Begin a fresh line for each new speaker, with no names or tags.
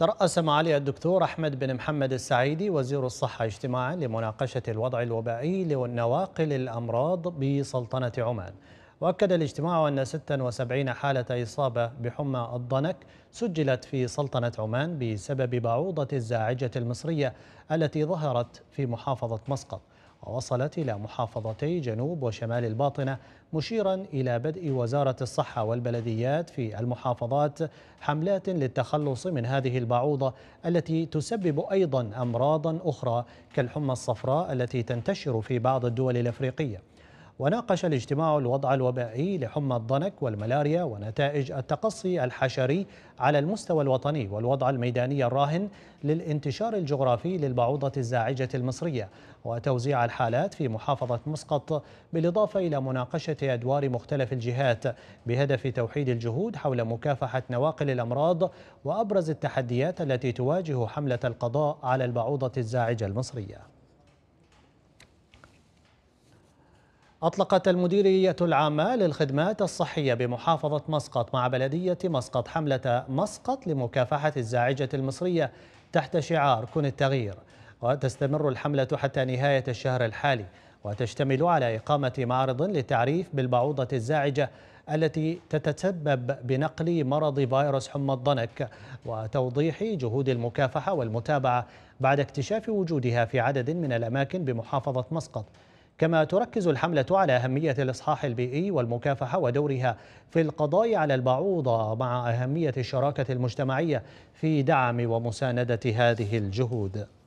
ترأس معالي الدكتور أحمد بن محمد السعيدي وزير الصحة اجتماعا لمناقشة الوضع الوبائي لنواقل الأمراض بسلطنة عمان وأكد الاجتماع أن 76 حالة إصابة بحمى الضنك سجلت في سلطنة عمان بسبب بعوضة الزاعجة المصرية التي ظهرت في محافظة مسقط ووصلت إلى محافظتي جنوب وشمال الباطنة مشيرا إلى بدء وزارة الصحة والبلديات في المحافظات حملات للتخلص من هذه البعوضة التي تسبب أيضا أمراضا أخرى كالحمى الصفراء التي تنتشر في بعض الدول الأفريقية وناقش الاجتماع الوضع الوبائي لحمى الضنك والملاريا ونتائج التقصي الحشري على المستوى الوطني والوضع الميداني الراهن للانتشار الجغرافي للبعوضة الزاعجة المصرية وتوزيع الحالات في محافظة مسقط بالإضافة إلى مناقشة أدوار مختلف الجهات بهدف توحيد الجهود حول مكافحة نواقل الأمراض وأبرز التحديات التي تواجه حملة القضاء على البعوضة الزاعجة المصرية أطلقت المديرية العامة للخدمات الصحية بمحافظة مسقط مع بلدية مسقط حملة مسقط لمكافحة الزاعجة المصرية تحت شعار كن التغيير وتستمر الحملة حتى نهاية الشهر الحالي وتشتمل على إقامة معرض للتعريف بالبعوضة الزاعجة التي تتسبب بنقل مرض فيروس حمى الضنك وتوضيح جهود المكافحة والمتابعة بعد اكتشاف وجودها في عدد من الأماكن بمحافظة مسقط كما تركز الحملة على أهمية الإصحاح البيئي والمكافحة ودورها في القضاء على البعوضة مع أهمية الشراكة المجتمعية في دعم ومساندة هذه الجهود